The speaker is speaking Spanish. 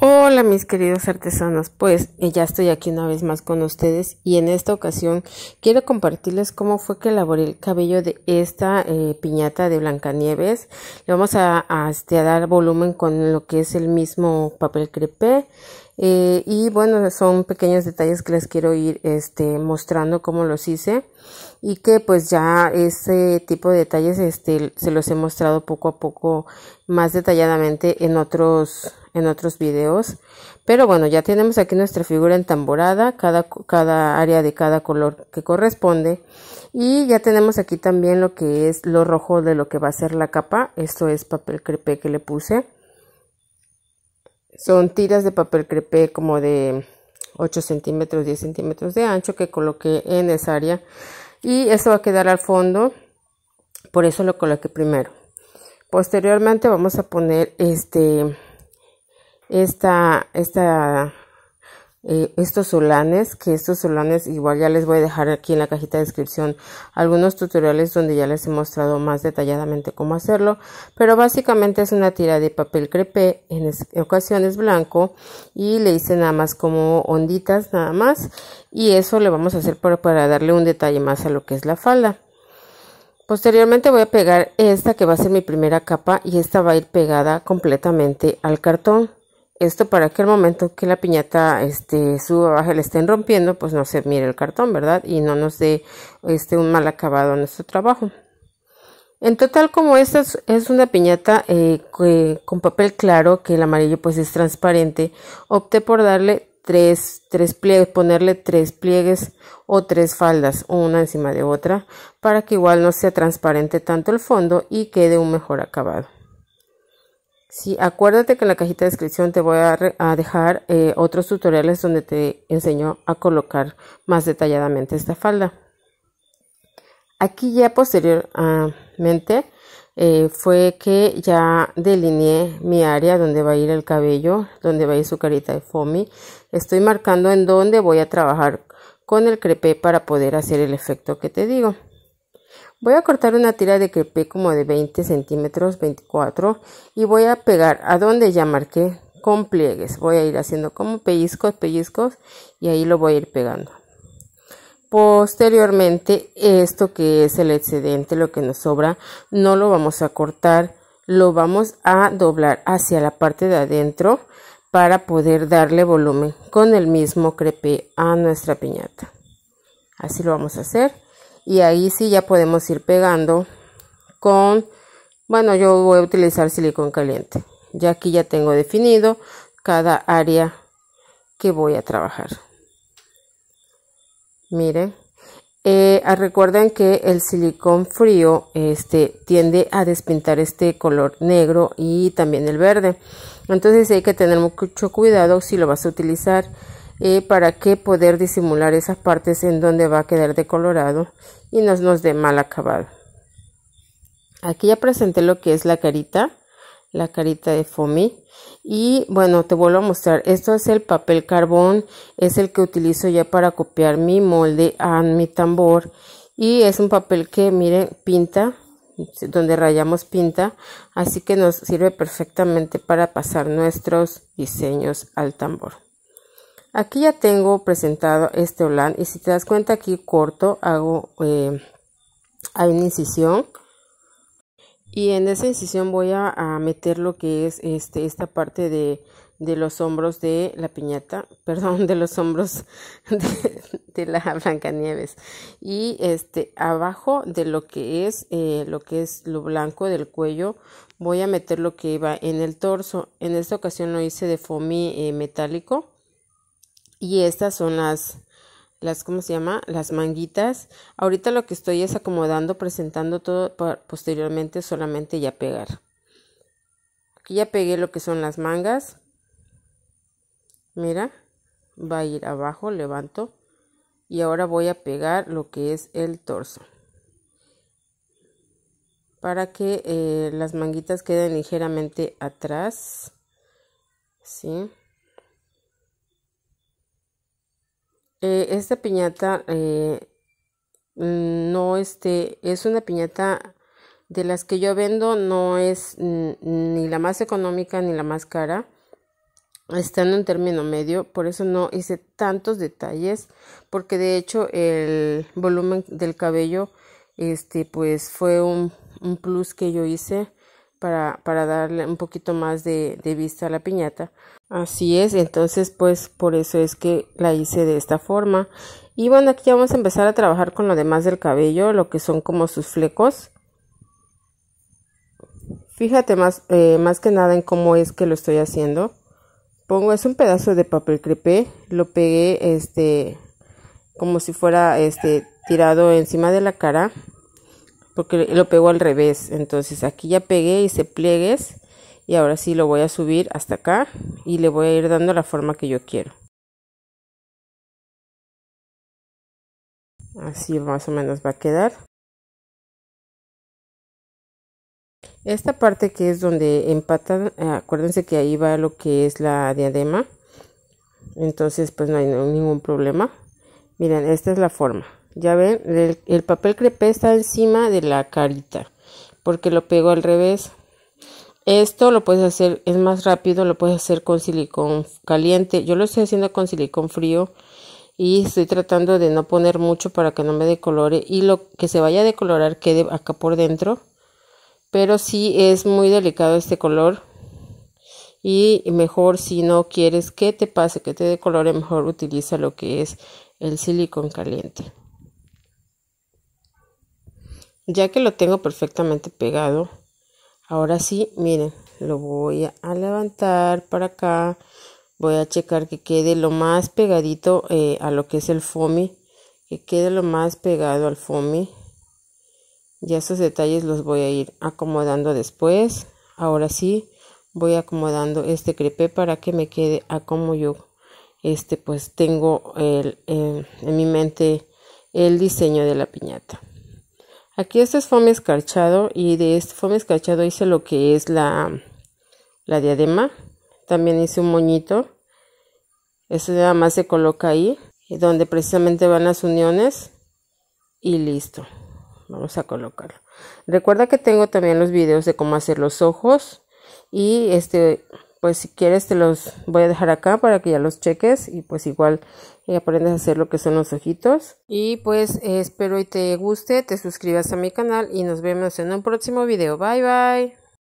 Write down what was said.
Hola mis queridos artesanos, pues eh, ya estoy aquí una vez más con ustedes y en esta ocasión quiero compartirles cómo fue que elaboré el cabello de esta eh, piñata de Blancanieves. Le vamos a, este, a, dar volumen con lo que es el mismo papel crepé eh, y bueno, son pequeños detalles que les quiero ir este, mostrando cómo los hice y que pues ya ese tipo de detalles este, se los he mostrado poco a poco más detalladamente en otros, en otros videos. Pero bueno, ya tenemos aquí nuestra figura entamborada, cada, cada área de cada color que corresponde. Y ya tenemos aquí también lo que es lo rojo de lo que va a ser la capa. Esto es papel crepe que le puse. Son tiras de papel crepé como de 8 centímetros, 10 centímetros de ancho que coloqué en esa área y eso va a quedar al fondo, por eso lo coloqué primero. Posteriormente vamos a poner este, esta, esta eh, estos solanes, que estos solanes igual ya les voy a dejar aquí en la cajita de descripción algunos tutoriales donde ya les he mostrado más detalladamente cómo hacerlo, pero básicamente es una tira de papel crepé, en ocasiones blanco, y le hice nada más como onditas nada más, y eso le vamos a hacer para darle un detalle más a lo que es la falda. Posteriormente voy a pegar esta que va a ser mi primera capa y esta va a ir pegada completamente al cartón. Esto para que al momento que la piñata este, suba o baja la estén rompiendo, pues no se mire el cartón, ¿verdad? Y no nos dé este, un mal acabado a nuestro trabajo. En total, como esta es una piñata eh, con papel claro, que el amarillo pues es transparente, opté por darle tres, tres pliegues, ponerle tres pliegues o tres faldas, una encima de otra, para que igual no sea transparente tanto el fondo y quede un mejor acabado. Sí, acuérdate que en la cajita de descripción te voy a, dejar eh, otros tutoriales donde te enseño a colocar más detalladamente esta falda. Aquí ya posteriormente eh, fue que ya delineé mi área donde va a ir el cabello, donde va a ir su carita de foamy. Estoy marcando en dónde voy a trabajar con el crepé para poder hacer el efecto que te digo. Voy a cortar una tira de crepe como de 20 centímetros, 24, y voy a pegar a donde ya marqué con pliegues. Voy a ir haciendo como pellizcos, pellizcos, y ahí lo voy a ir pegando. Posteriormente, esto que es el excedente, lo que nos sobra, no lo vamos a cortar, lo vamos a doblar hacia la parte de adentro para poder darle volumen con el mismo crepé a nuestra piñata. Así lo vamos a hacer y ahí sí ya podemos ir pegando con bueno yo voy a utilizar silicón caliente ya aquí ya tengo definido cada área que voy a trabajar miren eh, ah, recuerden que el silicón frío este, tiende a despintar este color negro y también el verde entonces hay que tener mucho cuidado si lo vas a utilizar eh, para que poder disimular esas partes en donde va a quedar decolorado y nos nos dé mal acabado aquí ya presenté lo que es la carita la carita de Fomi. y bueno te vuelvo a mostrar esto es el papel carbón es el que utilizo ya para copiar mi molde a mi tambor y es un papel que miren pinta donde rayamos pinta así que nos sirve perfectamente para pasar nuestros diseños al tambor Aquí ya tengo presentado este olán y si te das cuenta aquí corto hago eh, hay una incisión y en esa incisión voy a, meter lo que es este, esta parte de, de, los hombros de la piñata, perdón, de los hombros de, la la Blancanieves y este abajo de lo que es eh, lo que es lo blanco del cuello voy a meter lo que va en el torso. En esta ocasión lo hice de foamy eh, metálico y estas son las, las, ¿cómo se llama? Las manguitas. Ahorita lo que estoy es acomodando, presentando todo posteriormente solamente ya pegar. Aquí ya pegué lo que son las mangas. Mira, va a ir abajo, levanto. Y ahora voy a pegar lo que es el torso. Para que eh, las manguitas queden ligeramente atrás. ¿Sí? Eh, esta piñata eh, mm, no este, es una piñata de las que yo vendo, no es ni la más económica ni la más cara. Está en un término medio, por eso no hice tantos detalles, porque de hecho el volumen del cabello, este, pues fue un plus que yo hice para, darle un poquito más de, vista a la piñata. Así es, entonces pues por eso es que la hice de esta forma. Y bueno, aquí ya vamos a empezar a trabajar con lo demás del cabello, lo que son como sus flecos. Fíjate más, eh, más que nada en cómo es que lo estoy haciendo. Pongo, es un pedazo de papel crepé, lo pegué este, como si fuera este, tirado encima de la cara porque lo pego al revés. Entonces aquí ya pegué, y se pliegues y ahora sí lo voy a subir hasta acá y le voy a ir dando la forma que yo quiero. Así más o menos va a quedar. Esta parte que es donde empatan, eh, acuérdense que ahí va lo que es la diadema. Entonces pues no hay ningún problema. Miren, esta es la forma. Ya ven, el, papel crepé está encima de la carita porque lo pego al revés. Esto lo puedes hacer, es más rápido, lo puedes hacer con silicón caliente. Yo lo estoy haciendo con silicón frío y estoy tratando de no poner mucho para que no me decolore y lo que se vaya a decolorar quede acá por dentro. Pero sí es muy delicado este color y mejor si no quieres que te pase, que te decolore, mejor utiliza lo que es el silicón caliente. Ya que lo tengo perfectamente pegado, ahora sí, miren, lo voy a levantar para acá. Voy a checar que quede lo más pegadito eh, a lo que es el foamy. Que quede lo más pegado al foamy. Ya esos detalles los voy a ir acomodando después. Ahora sí, voy acomodando este crepe para que me quede a como yo este pues tengo eh, en mi mente el diseño de la piñata. Aquí este es foam escarchado y de este foam escarchado hice lo que es la, la diadema. También hice un moñito. Esto nada más se coloca ahí, donde precisamente van las uniones y listo. Vamos a colocarlo. Recuerda que tengo también los videos de cómo hacer los ojos y este pues si quieres te los voy a dejar acá para que ya los cheques y pues igual eh, aprendes a hacer lo que son los ojitos. Y pues espero y te guste, te suscribas a mi canal y nos vemos en un próximo video. Bye bye.